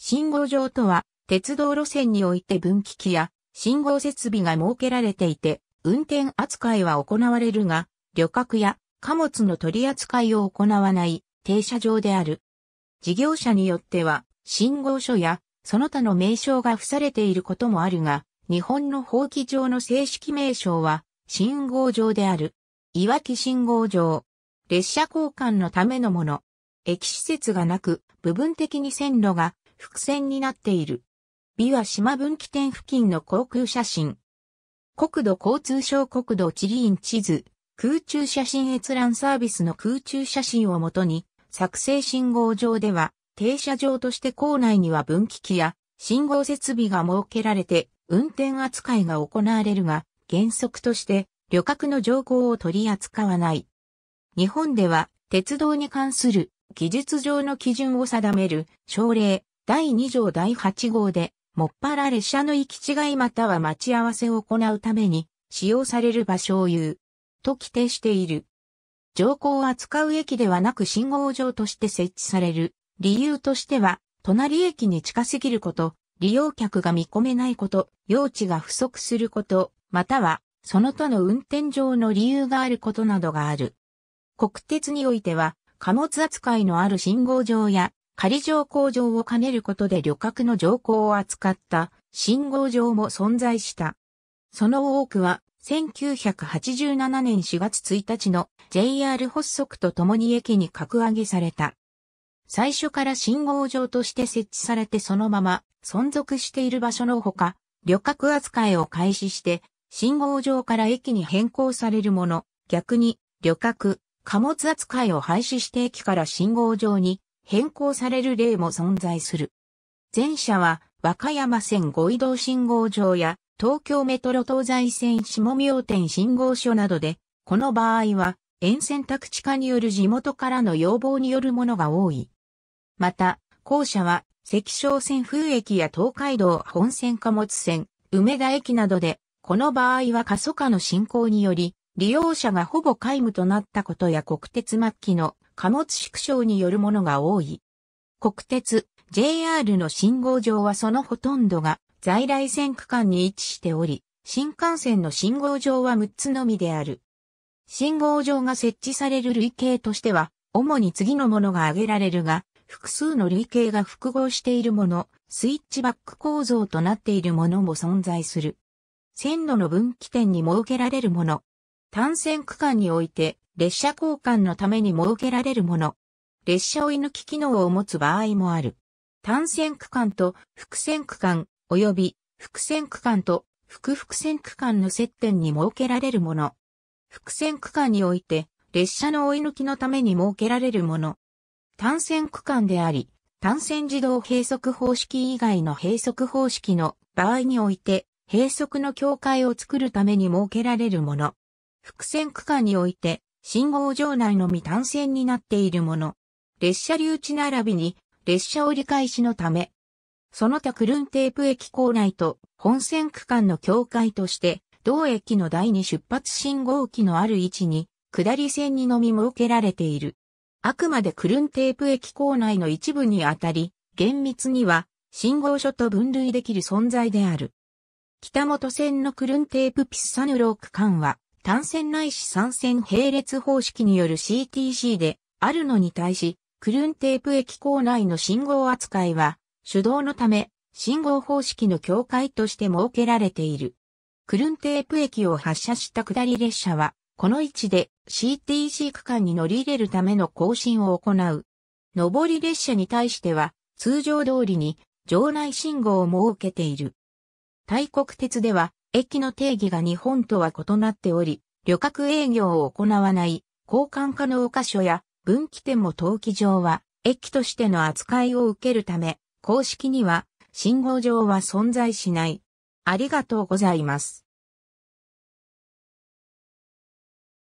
信号場とは、鉄道路線において分岐器や信号設備が設けられていて、運転扱いは行われるが、旅客や貨物の取り扱いを行わない停車場である。事業者によっては、信号所やその他の名称が付されていることもあるが、日本の法規上の正式名称は、信号場である。いわき信号場。列車交換のためのもの。駅施設がなく、部分的に線路が伏線になっている。美は島分岐点付近の航空写真。国土交通省国土地理院地図、空中写真閲覧サービスの空中写真をもとに、作成信号上では、停車場として校内には分岐器や信号設備が設けられて、運転扱いが行われるが、原則として旅客の情報を取り扱わない。日本では鉄道に関する技術上の基準を定める省令第2条第8号で、もっぱら列車の行き違いまたは待ち合わせを行うために、使用される場所を言う、と規定している。乗降を扱う駅ではなく信号場として設置される。理由としては、隣駅に近すぎること、利用客が見込めないこと、用地が不足すること、または、その他の運転上の理由があることなどがある。国鉄においては、貨物扱いのある信号場や仮乗降場を兼ねることで旅客の乗降を扱った信号場も存在した。その多くは1987年4月1日の JR 発足とともに駅に格上げされた。最初から信号場として設置されてそのまま存続している場所のほか、旅客扱いを開始して信号場から駅に変更されるもの、逆に旅客、貨物扱いを廃止して駅から信号場に変更される例も存在する。前者は和歌山線五移動信号場や東京メトロ東西線下明店信号所などで、この場合は沿線宅地化による地元からの要望によるものが多い。また、後者は赤商線風駅や東海道本線貨物線、梅田駅などで、この場合は過疎化の進行により、利用者がほぼ皆無となったことや国鉄末期の貨物縮小によるものが多い。国鉄、JR の信号場はそのほとんどが在来線区間に位置しており、新幹線の信号場は6つのみである。信号場が設置される類型としては、主に次のものが挙げられるが、複数の類型が複合しているもの、スイッチバック構造となっているものも存在する。線路の分岐点に設けられるもの。単線区間において、列車交換のために設けられるもの。列車追い抜き機能を持つ場合もある。単線区間と複線区間及び複線区間と複複線区間の接点に設けられるもの。複線区間において列車の追い抜きのために設けられるもの。単線区間であり、単線自動閉塞方式以外の閉塞方式の場合において、閉塞の境界を作るために設けられるもの。複線区間において、信号場内のみ単線になっているもの。列車留置並びに列車折り返しのため、その他クルンテープ駅構内と本線区間の境界として、同駅の第2出発信号機のある位置に、下り線にのみ設けられている。あくまでクルンテープ駅構内の一部にあたり、厳密には信号所と分類できる存在である。北本線のクルンテープピッサヌロー区間は、単線ないし三線並列方式による CTC であるのに対し、クルンテープ駅構内の信号扱いは手動のため、信号方式の境界として設けられている。クルンテープ駅を発車した下り列車は、この位置で CTC 区間に乗り入れるための更新を行う。上り列車に対しては、通常通りに場内信号を設けている。大国鉄では、駅の定義が日本とは異なっており、旅客営業を行わない交換可能箇所や分岐点も登記上は駅としての扱いを受けるため、公式には信号上は存在しない。ありがとうございます。